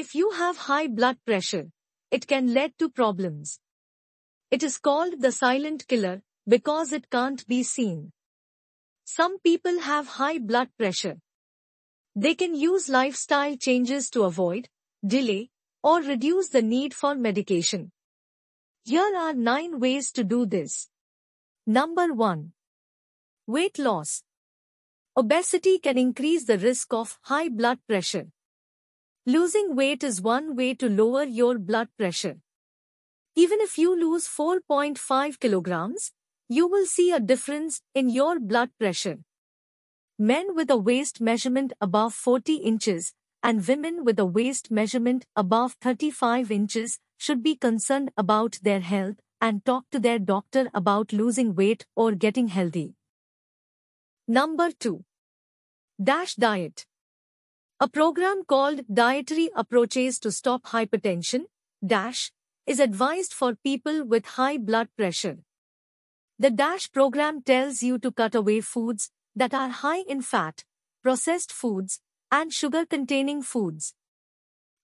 If you have high blood pressure, it can lead to problems. It is called the silent killer because it can't be seen. Some people have high blood pressure. They can use lifestyle changes to avoid, delay, or reduce the need for medication. Here are 9 ways to do this. Number 1. Weight loss. Obesity can increase the risk of high blood pressure. Losing weight is one way to lower your blood pressure. Even if you lose 4.5 kilograms, you will see a difference in your blood pressure. Men with a waist measurement above 40 inches and women with a waist measurement above 35 inches should be concerned about their health and talk to their doctor about losing weight or getting healthy. Number 2. Dash diet. A program called Dietary Approaches to Stop Hypertension, DASH, is advised for people with high blood pressure. The DASH program tells you to cut away foods that are high in fat, processed foods, and sugar containing foods.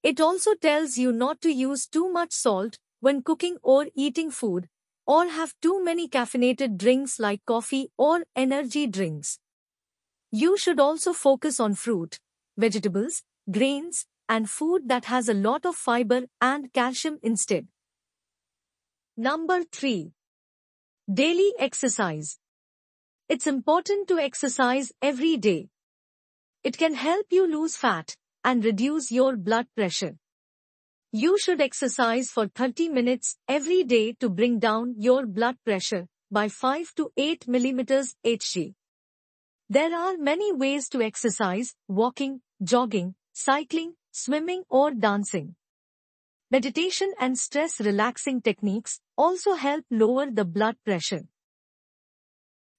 It also tells you not to use too much salt when cooking or eating food, or have too many caffeinated drinks like coffee or energy drinks. You should also focus on fruit, vegetables, grains, and food that has a lot of fiber and calcium instead. Number 3. Daily exercise. It's important to exercise every day. It can help you lose fat and reduce your blood pressure. You should exercise for 30 minutes every day to bring down your blood pressure by 5 to 8 millimeters Hg. There are many ways to exercise, walking, jogging, cycling, swimming or dancing. Meditation and stress relaxing techniques also help lower the blood pressure.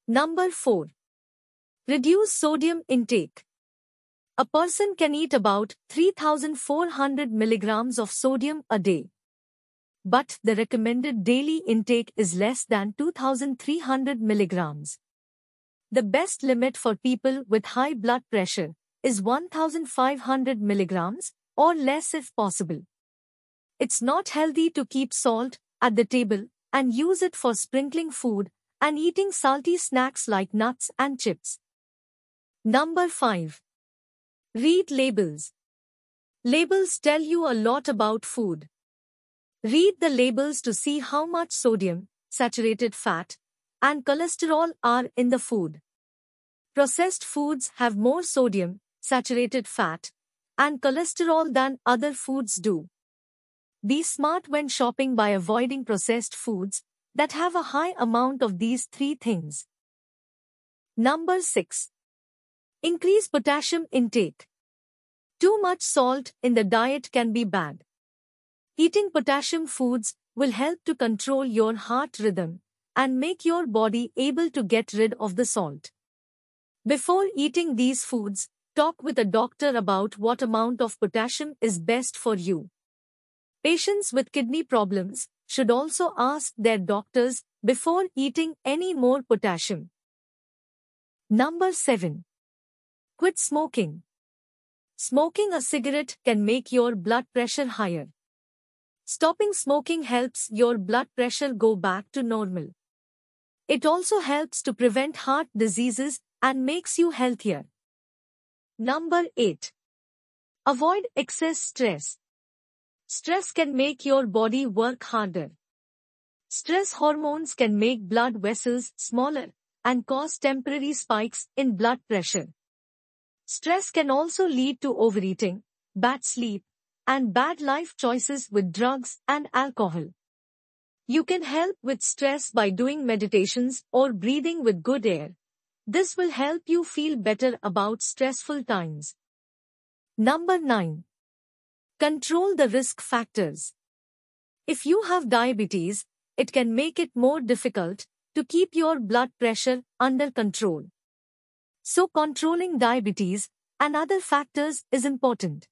Number 4. Reduce sodium intake. A person can eat about 3,400 milligrams of sodium a day. But the recommended daily intake is less than 2,300 milligrams. The best limit for people with high blood pressure is 1500 milligrams or less if possible. It's not healthy to keep salt at the table and use it for sprinkling food and eating salty snacks like nuts and chips. Number 5. Read labels. Labels tell you a lot about food. Read the labels to see how much sodium, saturated fat, and cholesterol are in the food. Processed foods have more sodium saturated fat, and cholesterol than other foods do. Be smart when shopping by avoiding processed foods that have a high amount of these three things. Number 6. Increase potassium intake. Too much salt in the diet can be bad. Eating potassium foods will help to control your heart rhythm and make your body able to get rid of the salt. Before eating these foods, Talk with a doctor about what amount of potassium is best for you. Patients with kidney problems should also ask their doctors before eating any more potassium. Number 7. Quit smoking. Smoking a cigarette can make your blood pressure higher. Stopping smoking helps your blood pressure go back to normal. It also helps to prevent heart diseases and makes you healthier. Number 8. Avoid excess stress. Stress can make your body work harder. Stress hormones can make blood vessels smaller and cause temporary spikes in blood pressure. Stress can also lead to overeating, bad sleep, and bad life choices with drugs and alcohol. You can help with stress by doing meditations or breathing with good air. This will help you feel better about stressful times. Number 9. Control the risk factors. If you have diabetes, it can make it more difficult to keep your blood pressure under control. So controlling diabetes and other factors is important.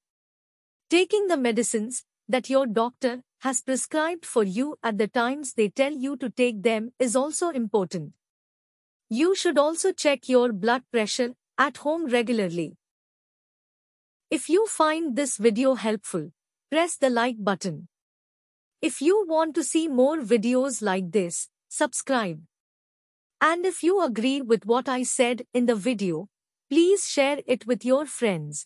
Taking the medicines that your doctor has prescribed for you at the times they tell you to take them is also important. You should also check your blood pressure at home regularly. If you find this video helpful, press the like button. If you want to see more videos like this, subscribe. And if you agree with what I said in the video, please share it with your friends.